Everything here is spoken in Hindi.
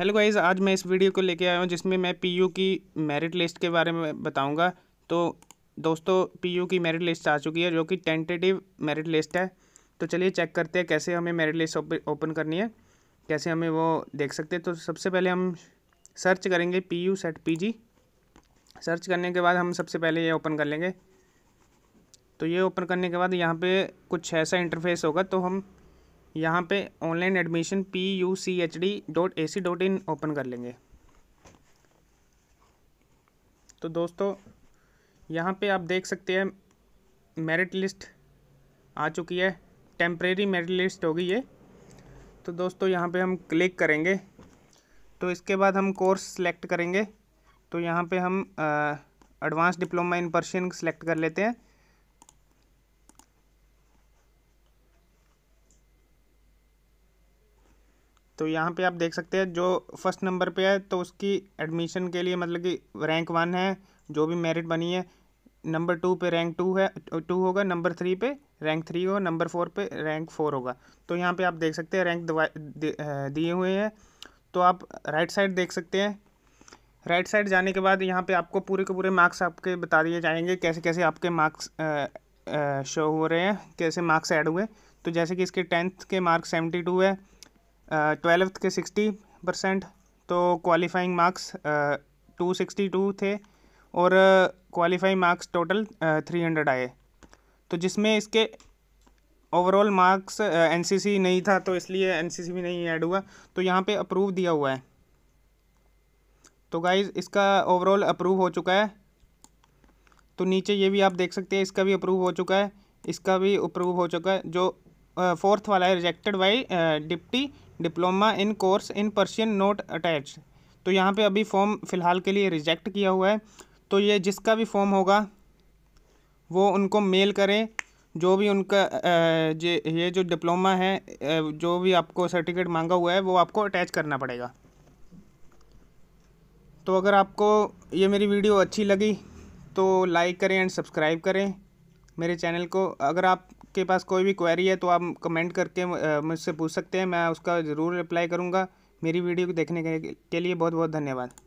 हेलो गाइज़ आज मैं इस वीडियो को लेके आया हूँ जिसमें मैं पीयू की मेरिट लिस्ट के बारे में बताऊँगा तो दोस्तों पीयू की मेरिट लिस्ट आ चुकी है जो कि टेंटेटिव मेरिट लिस्ट है तो चलिए चेक करते हैं कैसे हमें मेरिट लिस्ट ओपन करनी है कैसे हमें वो देख सकते हैं तो सबसे पहले हम सर्च करेंगे P U CET P G search करने के बाद हम सबसे पहले ये ओपन कर लेंगे तो ये ओपन करने के बाद यहाँ पे कुछ ऐसा इंटरफेस होगा तो हम यहाँ पे online admission P U C H D dot A C dot in open कर लेंगे तो दोस्तों यहाँ पे आप देख सकते हैं मेरिट लिस्ट आ चुकी है टेम्प्रेरी मेरिट लिस्ट होगी ये तो दोस्तों यहाँ पे हम क्लिक करेंगे तो इसके बाद हम कोर्स सेलेक्ट करेंगे तो यहाँ पे हम advance diploma in Persian select कर लेते हैं तो यहाँ पे आप देख सकते हैं जो फर्स्ट नंबर पे है तो उसकी एडमिशन के लिए मतलब कि रैंक वन है जो भी मेरिट बनी है नंबर टू पे रैंक टू है टू होगा नंबर थ्री पे रैंक थ्री होगा नंबर फोर पे रैंक फोर होगा तो यहाँ पे आप देख सकते हैं रैंक दिए हुए हैं तो आप राइट साइड देख सकते हैं राइट साइड जाने के बाद यहाँ पे आपको पूरे के पूरे मार्क्स आपके बता दिए जाएंगे कैसे कैसे आपके मार्क्स शो हो रहे हैं कैसे मार्क्स ऐड हुए तो जैसे कि इसके टेंथ के मार्क्स सेवेंटी टू है ट्वेल्थ के सिक्सटी परसेंट तो qualifying marks two sixty two थे और qualifying marks total three hundred आए तो जिसमें इसके ओवरऑल मार्क्स एन नहीं था तो इसलिए एन भी नहीं ऐड हुआ तो यहाँ पे अप्रूव दिया हुआ है तो गाइज इसका ओवरऑल अप्रूव हो चुका है तो नीचे ये भी आप देख सकते हैं इसका भी अप्रूव हो चुका है इसका भी अप्रूव हो चुका है जो फोर्थ वाला है rejected by uh, deputy diploma in course in Persian note attach तो यहाँ पे अभी फॉर्म फ़िलहाल के लिए रिजेक्ट किया हुआ है तो ये जिसका भी फॉर्म होगा वो उनको मेल करें जो भी उनका uh, जे ये जो डिप्लोमा है uh, जो भी आपको सर्टिफिकेट मांगा हुआ है वो आपको अटैच करना पड़ेगा तो अगर आपको ये मेरी वीडियो अच्छी लगी तो लाइक करें एंड सब्सक्राइब करें मेरे चैनल को अगर आपके पास कोई भी क्वेरी है तो आप कमेंट करके मुझसे पूछ सकते हैं मैं उसका ज़रूर रिप्लाई करूँगा मेरी वीडियो को देखने के लिए बहुत बहुत धन्यवाद